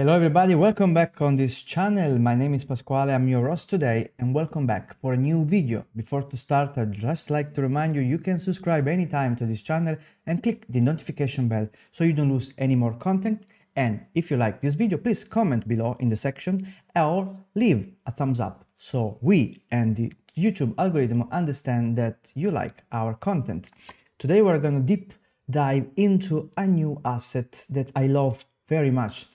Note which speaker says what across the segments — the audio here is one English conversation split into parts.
Speaker 1: Hello everybody, welcome back on this channel. My name is Pasquale, I'm your host today and welcome back for a new video. Before to start, I'd just like to remind you, you can subscribe anytime to this channel and click the notification bell so you don't lose any more content. And if you like this video, please comment below in the section or leave a thumbs up so we and the YouTube algorithm understand that you like our content. Today we're gonna deep dive into a new asset that I love very much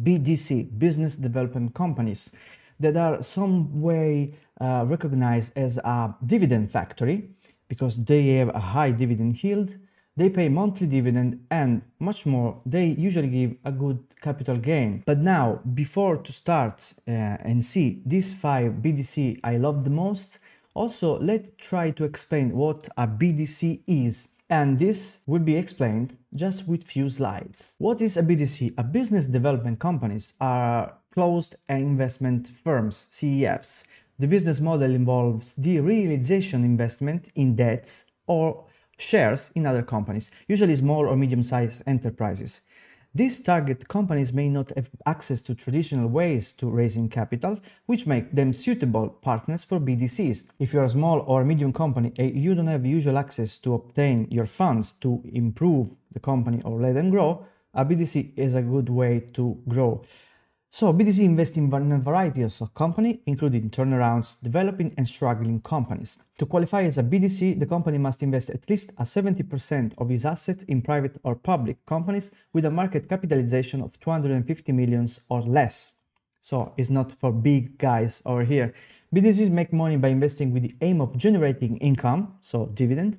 Speaker 1: BDC, business development companies, that are some way uh, recognized as a dividend factory because they have a high dividend yield, they pay monthly dividend and much more, they usually give a good capital gain. But now, before to start uh, and see these five BDC I love the most, also let's try to explain what a BDC is and this will be explained just with few slides. What is a BDC? A business development companies are closed investment firms, CEFs. The business model involves the realization investment in debts or shares in other companies, usually small or medium-sized enterprises. These target companies may not have access to traditional ways to raising capital, which make them suitable partners for BDCs. If you're a small or medium company eh, you don't have usual access to obtain your funds to improve the company or let them grow, a BDC is a good way to grow. So BTC invests in a variety of stock companies, including turnarounds, developing and struggling companies. To qualify as a BDC, the company must invest at least a 70% of its assets in private or public companies with a market capitalization of 250 millions or less. So it's not for big guys over here. BDCs make money by investing with the aim of generating income, so dividend,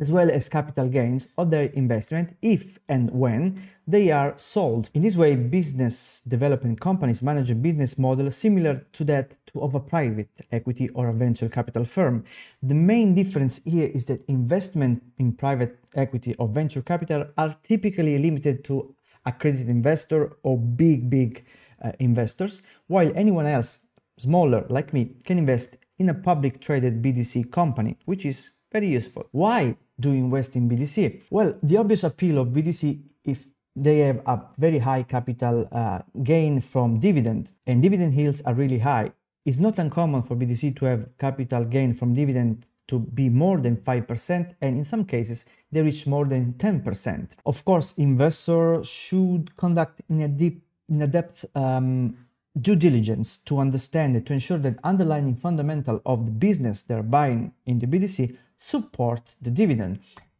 Speaker 1: as well as capital gains of their investment if and when they are sold. In this way, business development companies manage a business model similar to that of a private equity or a venture capital firm. The main difference here is that investment in private equity or venture capital are typically limited to accredited investor or big, big uh, investors, while anyone else, smaller like me, can invest in a public traded BDC company, which is very useful. Why do invest in BDC? Well, the obvious appeal of BDC if they have a very high capital uh, gain from dividend and dividend yields are really high. It's not uncommon for BDC to have capital gain from dividend to be more than 5% and in some cases they reach more than 10%. Of course, investors should conduct in a deep in a depth um, due diligence to understand and to ensure that underlying fundamental of the business they're buying in the BDC support the dividend.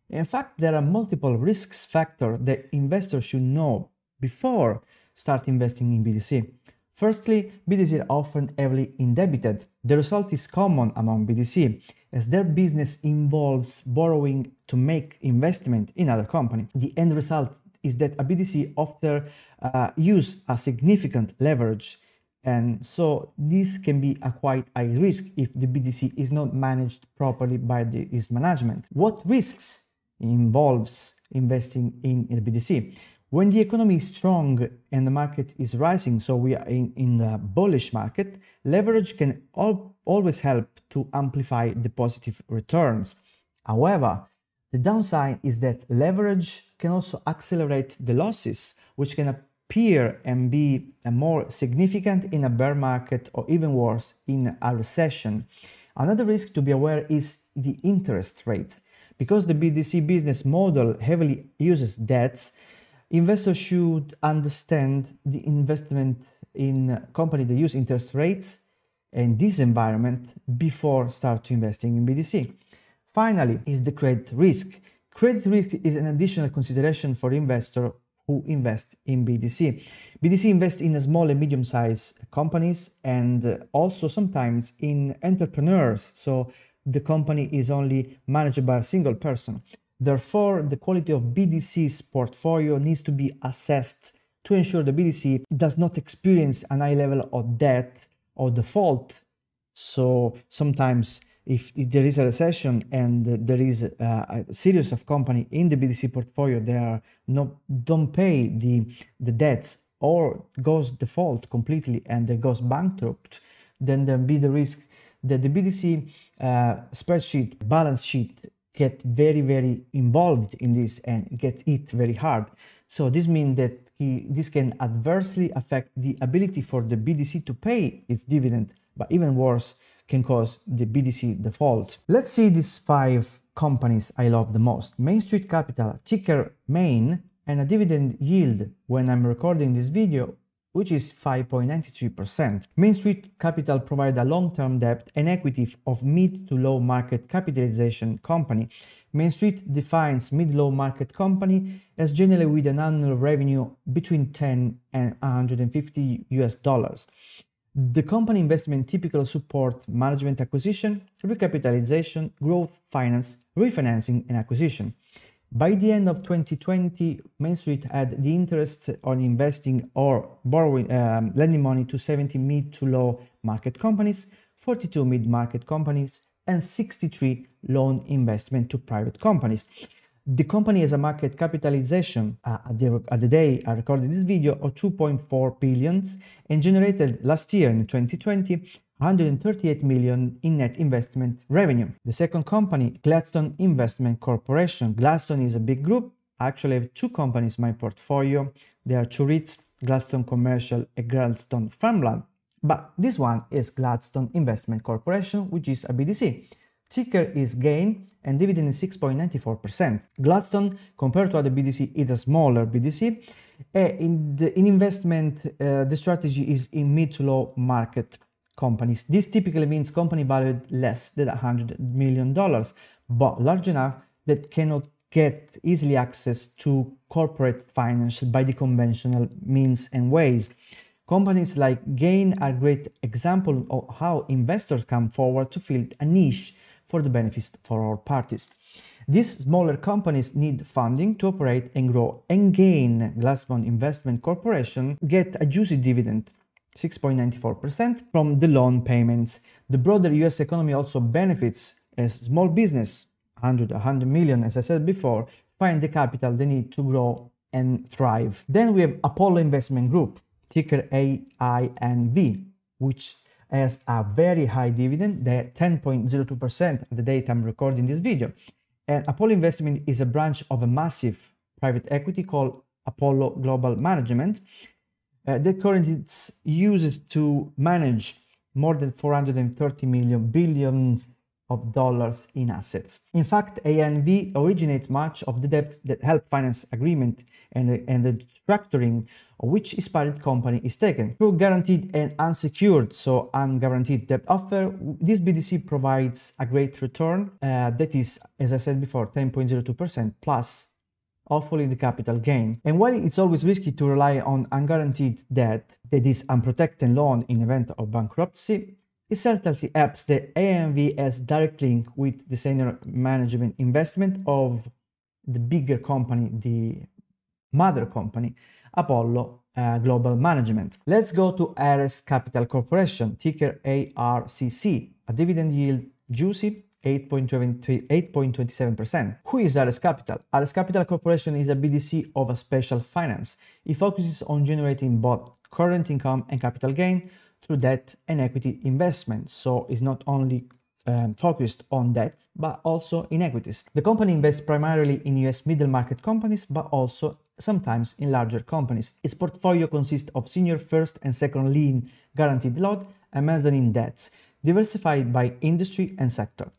Speaker 1: In fact, there are multiple risks factors that investors should know before start investing in BDC. Firstly, BDC are often heavily indebted. The result is common among BDC, as their business involves borrowing to make investment in other company. The end result is that a BDC often uh, use a significant leverage and so this can be a quite high risk if the BDC is not managed properly by the, its management. What risks involves investing in the BDC? When the economy is strong and the market is rising, so we are in, in the bullish market, leverage can al always help to amplify the positive returns. However, the downside is that leverage can also accelerate the losses, which can Appear and be more significant in a bear market or even worse in a recession. Another risk to be aware is the interest rates. Because the BDC business model heavily uses debts, investors should understand the investment in company that use interest rates in this environment before start to investing in BDC. Finally is the credit risk. Credit risk is an additional consideration for investor who invest in BDC. BDC invests in small and medium sized companies and also sometimes in entrepreneurs. So the company is only managed by a single person. Therefore, the quality of BDC's portfolio needs to be assessed to ensure the BDC does not experience an high level of debt or default. So sometimes if, if there is a recession and there is a, a series of company in the BDC portfolio they are not don't pay the the debts or goes default completely and they goes bankrupt, then there be the risk that the BDC uh, spreadsheet balance sheet get very very involved in this and get hit very hard. So this means that he, this can adversely affect the ability for the BDC to pay its dividend, but even worse, can cause the BDC default. Let's see these five companies I love the most. Main Street Capital, ticker MAIN, and a dividend yield when I'm recording this video which is 5.93%. Main Street Capital provides a long-term debt and equity of mid to low market capitalization company. Main Street defines mid-low market company as generally with an annual revenue between 10 and 150 US dollars. The company investment typically support management acquisition, recapitalization, growth finance, refinancing, and acquisition. By the end of 2020, Main Street had the interest on investing or borrowing, um, lending money to 70 mid to low market companies, 42 mid market companies, and 63 loan investment to private companies. The company has a market capitalization uh, at, the, at, the, day I recorded this video of 2.4 billions and generated last year in 2020 138 million in net investment revenue. The second company, Gladstone Investment Corporation. Gladstone is a big group. I actually have two companies in my portfolio. There are two REITs, Gladstone Commercial and Gladstone Farmland. But this one is Gladstone Investment Corporation, which is a BDC ticker is GAIN and dividend is 6.94%. Gladstone, compared to other BDC, is a smaller BDC. Eh, in, the, in investment, uh, the strategy is in mid to low market companies. This typically means company valued less than $100 million, but large enough that cannot get easily access to corporate finance by the conventional means and ways. Companies like Gain are great example of how investors come forward to fill a niche for the benefits for all parties. These smaller companies need funding to operate and grow and gain GlassBond Investment Corporation get a juicy dividend 6.94% from the loan payments. The broader US economy also benefits as small business 100 100 million as I said before find the capital they need to grow and thrive. Then we have Apollo Investment Group, ticker AINV, which has a very high dividend, the 10.02% at the date I'm recording this video. And Apollo Investment is a branch of a massive private equity called Apollo Global Management uh, that currently uses to manage more than 430 million billions of dollars in assets. In fact, ANV originates much of the debt that help finance agreement and, and the structuring of which expired company is taken. Through guaranteed and unsecured, so unguaranteed debt offer, this BDC provides a great return uh, that is, as I said before, 10.02% plus hopefully the capital gain. And while it's always risky to rely on unguaranteed debt, that is unprotected loan in event of bankruptcy, certainly apps the AMVS direct link with the senior management investment of the bigger company, the mother company, Apollo uh, Global Management. Let's go to Ares Capital Corporation, ticker ARCC, a dividend yield juicy 8.27%. Who is Ares Capital? Ares Capital Corporation is a BDC of a special finance. It focuses on generating both current income and capital gain through debt and equity investment. So it's not only um, focused on debt, but also in equities. The company invests primarily in US middle market companies, but also sometimes in larger companies. Its portfolio consists of senior first and second lien guaranteed lot and mezzanine debts, diversified by industry and sector.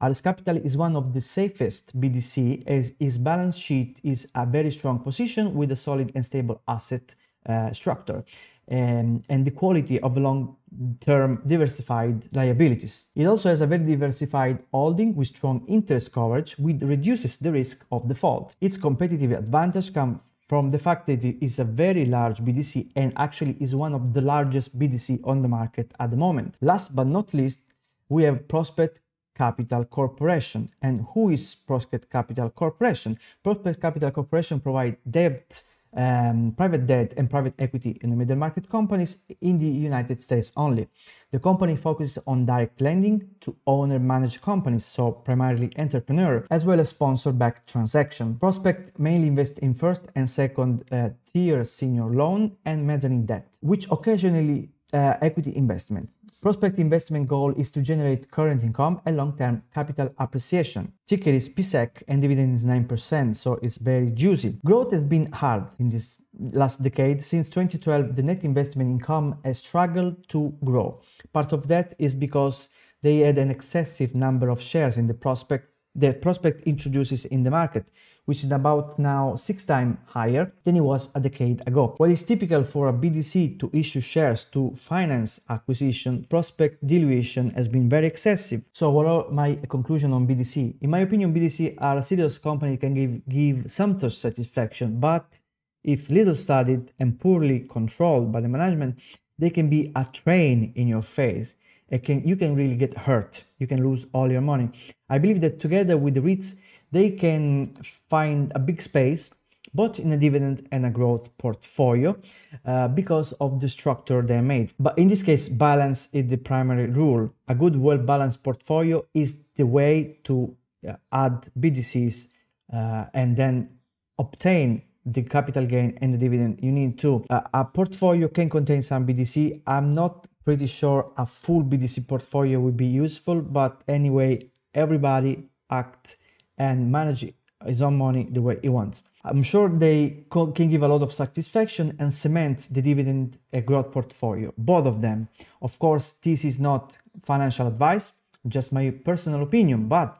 Speaker 1: Aris Capital is one of the safest BDC as its balance sheet is a very strong position with a solid and stable asset uh, structure um, and the quality of long-term diversified liabilities. It also has a very diversified holding with strong interest coverage, which reduces the risk of default. Its competitive advantage comes from the fact that it is a very large BDC and actually is one of the largest BDC on the market at the moment. Last but not least, we have Prospect Capital Corporation. And who is Prospect Capital Corporation? Prospect Capital Corporation provides debt um, private debt and private equity in the middle market companies in the United States only. The company focuses on direct lending to owner managed companies, so primarily entrepreneur, as well as sponsor backed transaction. Prospect mainly invests in first and second uh, tier senior loan and mezzanine debt, which occasionally uh, equity investment. Prospect investment goal is to generate current income and long-term capital appreciation. Ticket is PSEC and dividend is 9%, so it's very juicy. Growth has been hard in this last decade. Since 2012, the net investment income has struggled to grow. Part of that is because they had an excessive number of shares in the prospect the prospect introduces in the market, which is about now six times higher than it was a decade ago. What is typical for a BDC to issue shares to finance acquisition, prospect dilution has been very excessive. So what are my conclusion on BDC? In my opinion, BDC are a serious company that can give, give some such satisfaction, but if little studied and poorly controlled by the management, they can be a train in your face it can, you can really get hurt. You can lose all your money. I believe that together with the REITs, they can find a big space, both in a dividend and a growth portfolio, uh, because of the structure they made. But in this case, balance is the primary rule. A good, well balanced portfolio is the way to uh, add BDCs uh, and then obtain the capital gain and the dividend you need to. Uh, a portfolio can contain some BDC. I'm not pretty sure a full BDC portfolio would be useful, but anyway, everybody act and manage his own money the way he wants. I'm sure they can give a lot of satisfaction and cement the dividend uh, growth portfolio, both of them. Of course, this is not financial advice, just my personal opinion, but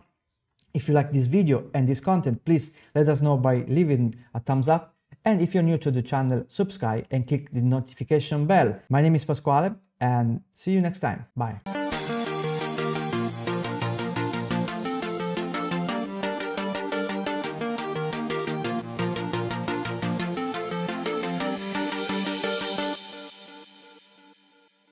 Speaker 1: if you like this video and this content, please let us know by leaving a thumbs up. And if you're new to the channel, subscribe and click the notification bell. My name is Pasquale and see you next time. Bye.